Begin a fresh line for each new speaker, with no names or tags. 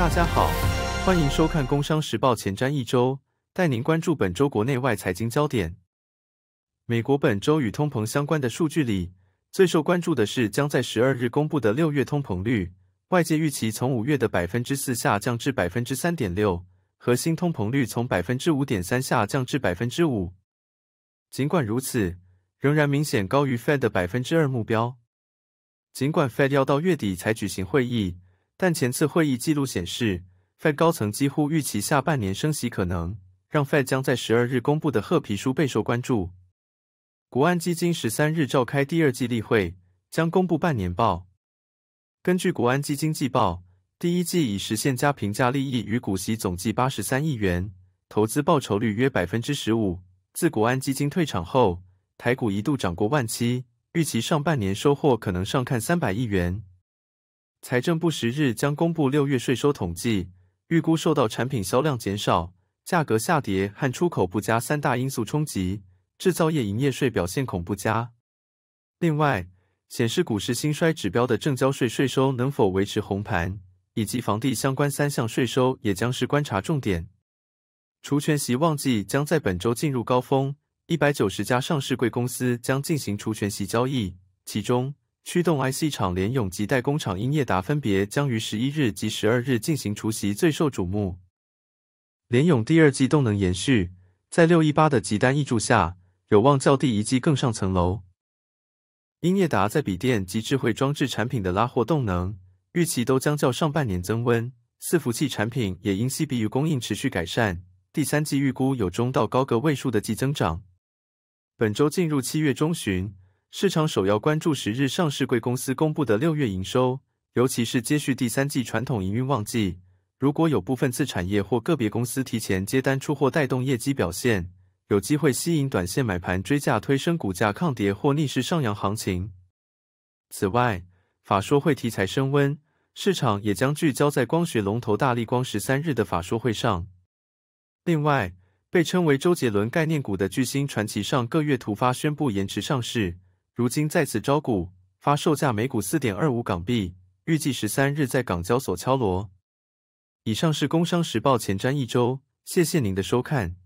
大家好，欢迎收看《工商时报前瞻一周》，带您关注本周国内外财经焦点。美国本周与通膨相关的数据里，最受关注的是将在十二日公布的六月通膨率，外界预期从五月的百分之四下降至百分之三点六，核心通膨率从百分之五点三下降至百分之五。尽管如此，仍然明显高于 Fed 的百分之二目标。尽管 Fed 要到月底才举行会议。但前次会议记录显示，Fed 高层几乎预期下半年升息可能，让 Fed 将在十二日公布的褐皮书备受关注。国安基金十三日召开第二季例会，将公布半年报。根据国安基金季报，第一季已实现加平价利益与股息总计八十三亿元，投资报酬率约百分之十五。自国安基金退场后，台股一度涨过万七，预期上半年收获可能上看三百亿元。财政部十日将公布六月税收统计，预估受到产品销量减少、价格下跌和出口不佳三大因素冲击，制造业营业税表现恐不佳。另外，显示股市兴衰指标的正交税税收能否维持红盘，以及房地相关三项税收也将是观察重点。除权息旺季将在本周进入高峰，一百九十家上市贵公司将进行除权息交易，其中。驱动 IC 厂联咏及代工厂英业达分别将于十一日及十二日进行除夕最受瞩目。联咏第二季动能延续，在六一八的极单挹注下，有望较第一季更上层楼。英业达在笔电及智慧装置产品的拉货动能，预期都将较上半年增温。伺服器产品也因 c b u 供应持续改善，第三季预估有中到高个位数的季增长。本周进入七月中旬。市场首要关注十日上市贵公司公布的六月营收，尤其是接续第三季传统营运旺季。如果有部分次产业或个别公司提前接单出货，带动业绩表现，有机会吸引短线买盘追价推升股价抗跌或逆势上扬行情。此外，法说会题材升温，市场也将聚焦在光学龙头大力光十三日的法说会上。另外，被称为周杰伦概念股的巨星传奇上个月突发宣布延迟上市。如今再次招股，发售价每股四点二五港币，预计十三日在港交所敲锣。以上是《工商时报》前瞻一周，谢谢您的收看。